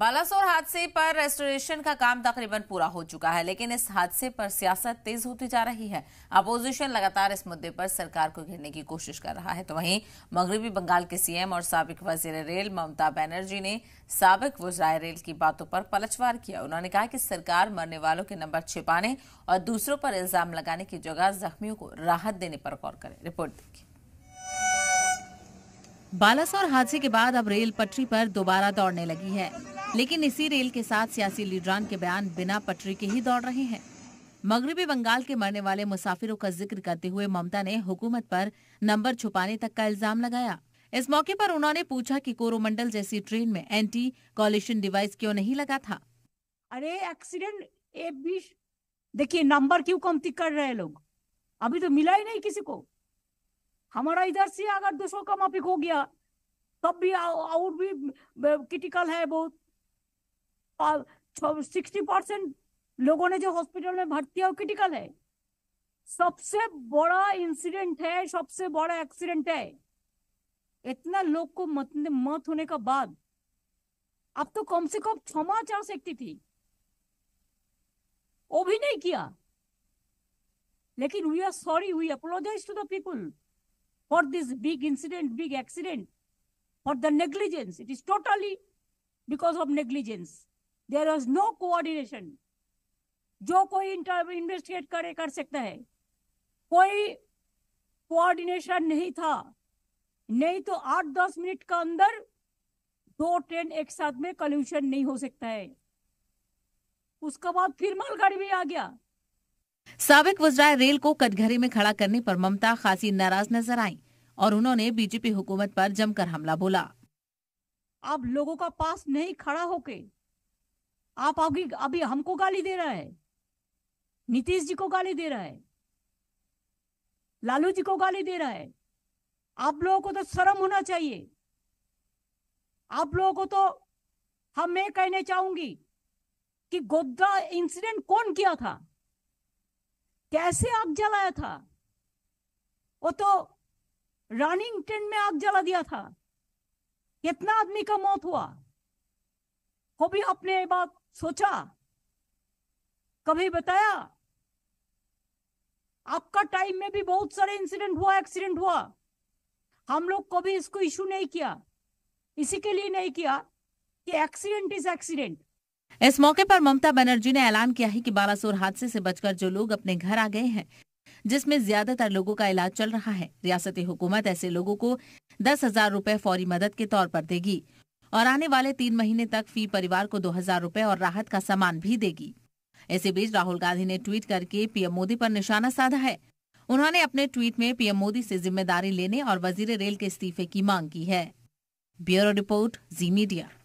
बालासोर हादसे पर रेस्टोरेशन का काम तकरीबन पूरा हो चुका है लेकिन इस हादसे पर सियासत तेज होती जा रही है अपोजिशन लगातार इस मुद्दे पर सरकार को घेरने की कोशिश कर रहा है तो वहीं मगरबी बंगाल के सीएम और सबक वजीर रेल ममता बनर्जी ने सबक वजराय रेल की बातों पर पलटवार किया उन्होंने कहा कि सरकार मरने वालों के नंबर छिपाने और दूसरों पर इल्जाम लगाने की जगह जख्मियों को राहत देने पर गौर करें रिपोर्ट देखिए बालासोर हादसे के बाद अब रेल पटरी पर दोबारा दौड़ने लगी है लेकिन इसी रेल के साथ सियासी लीडरान के बयान बिना पटरी के ही दौड़ रहे हैं मगरबी बंगाल के मरने वाले मुसाफिरों का जिक्र करते हुए ममता ने हुकूमत पर नंबर छुपाने तक का इल्जाम लगाया इस मौके पर उन्होंने पूछा कि कोरोमंडल जैसी ट्रेन में एंटी कॉलिशन डिवाइस क्यों नहीं लगा था अरे एक्सीडेंट एक बीस देखिए नंबर क्यों कमती कर रहे लोग अभी तो मिला ही नहीं किसी को हमारा इधर से अगर दो का माफिक हो गया तब भी आउट भी क्रिटिकल है बहुत सिक्सटी परसेंट लोगों ने जो हॉस्पिटल में भर्ती है वो क्रिटिकल है सबसे बड़ा इंसिडेंट है सबसे बड़ा एक्सीडेंट है इतना लोग को मत, मत होने का बाद अब तो कम से कम क्षमा चाह सकती थी वो भी नहीं किया लेकिन we are sorry we apologise to the people for this big incident, big accident, for the negligence. It is totally because of negligence. There was no coordination जो कोई इन्वेस्टिगेट करे कर सकता है कोई कोऑर्डिनेशन नहीं था नहीं तो आठ दस मिनट का अंदर दो ट्रेन एक साथ में कल्यूशन नहीं हो सकता है उसके बाद फिर मालगाड़ी भी आ गया सबक वजराय रेल को कटघरे में खड़ा करने पर ममता खासी नाराज नजर आई और उन्होंने बीजेपी हुकूमत पर जमकर हमला बोला आप लोगों का पास नहीं खड़ा होके आप अभी अभी हमको गाली दे रहा है नीतीश जी को गाली दे रहा है लालू जी को गाली दे रहा है आप लोगों को तो शर्म होना चाहिए आप लोगों को तो हम हाँ, मैं कहने चाहूंगी कि गोद्दा इंसिडेंट कौन किया था कैसे आग जलाया था वो तो रनिंग टेंट में आग जला दिया था कितना आदमी का मौत हुआ वो भी अपने बात सोचा कभी बताया आपका टाइम में भी बहुत सारे इंसिडेंट हुआ एक्सीडेंट हुआ हम लोग कभी इसको इश्यू नहीं किया इसी के लिए नहीं किया कि एक्सीडेंट इज एक्सीडेंट इस मौके पर ममता बनर्जी ने ऐलान किया है कि बालासोर हादसे से बचकर जो लोग अपने घर आ गए हैं जिसमें ज्यादातर लोगों का इलाज चल रहा है रियासती हुकूमत ऐसे लोगों को दस हजार रूपए फौरी मदद के तौर पर देगी और आने वाले तीन महीने तक फी परिवार को दो हजार रूपए और राहत का सामान भी देगी इसी बीच राहुल गांधी ने ट्वीट करके पीएम मोदी पर निशाना साधा है उन्होंने अपने ट्वीट में पीएम मोदी से जिम्मेदारी लेने और वजीर रेल के इस्तीफे की मांग की है ब्यूरो रिपोर्ट जी मीडिया